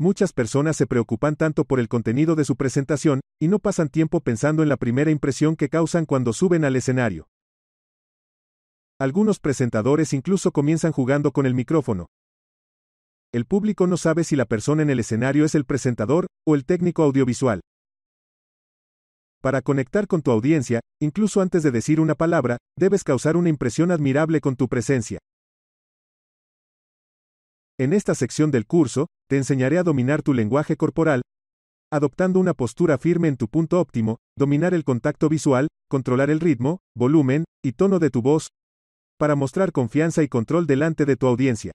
Muchas personas se preocupan tanto por el contenido de su presentación, y no pasan tiempo pensando en la primera impresión que causan cuando suben al escenario. Algunos presentadores incluso comienzan jugando con el micrófono. El público no sabe si la persona en el escenario es el presentador o el técnico audiovisual. Para conectar con tu audiencia, incluso antes de decir una palabra, debes causar una impresión admirable con tu presencia. En esta sección del curso, te enseñaré a dominar tu lenguaje corporal, adoptando una postura firme en tu punto óptimo, dominar el contacto visual, controlar el ritmo, volumen y tono de tu voz, para mostrar confianza y control delante de tu audiencia.